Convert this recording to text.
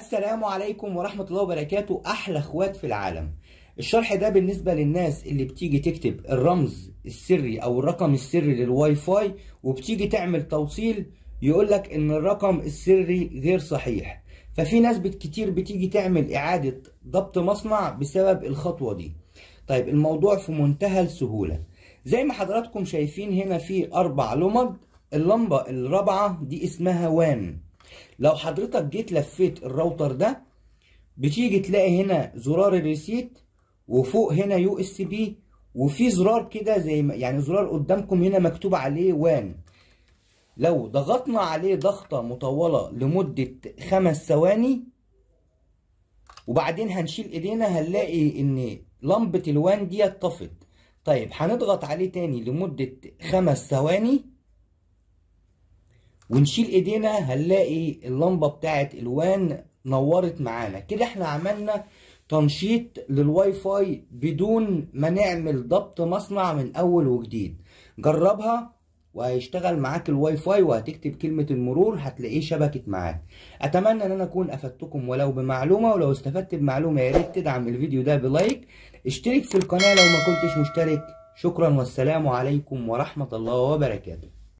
السلام عليكم ورحمة الله وبركاته أحلى اخوات في العالم الشرح ده بالنسبة للناس اللي بتيجي تكتب الرمز السري أو الرقم السري للواي فاي وبتيجي تعمل توصيل يقولك إن الرقم السري غير صحيح ففي ناس كتير بتيجي تعمل إعادة ضبط مصنع بسبب الخطوة دي طيب الموضوع في منتهى السهولة زي ما حضراتكم شايفين هنا في أربع لمض اللمبة الرابعة دي اسمها وان لو حضرتك جيت لفيت الراوتر ده بتيجي تلاقي هنا زرار الريسيت وفوق هنا يو اس بي وفي زرار كده زي ما يعني زرار قدامكم هنا مكتوب عليه وان لو ضغطنا عليه ضغطه مطوله لمده خمس ثواني وبعدين هنشيل ايدينا هنلاقي ان لمبه الوان دي طفت طيب هنضغط عليه تاني لمده خمس ثواني ونشيل ايدينا هنلاقي اللمبه بتاعت الوان نورت معانا كده احنا عملنا تنشيط للواي فاي بدون ما نعمل ضبط مصنع من اول وجديد جربها وهيشتغل معاك الواي فاي وهتكتب كلمة المرور هتلاقيه شبكت معاك اتمنى ان انا اكون افدتكم ولو بمعلومة ولو استفدت بمعلومة يا ريت تدعم الفيديو ده بلايك اشترك في القناة لو ما كنتش مشترك شكرا والسلام عليكم ورحمة الله وبركاته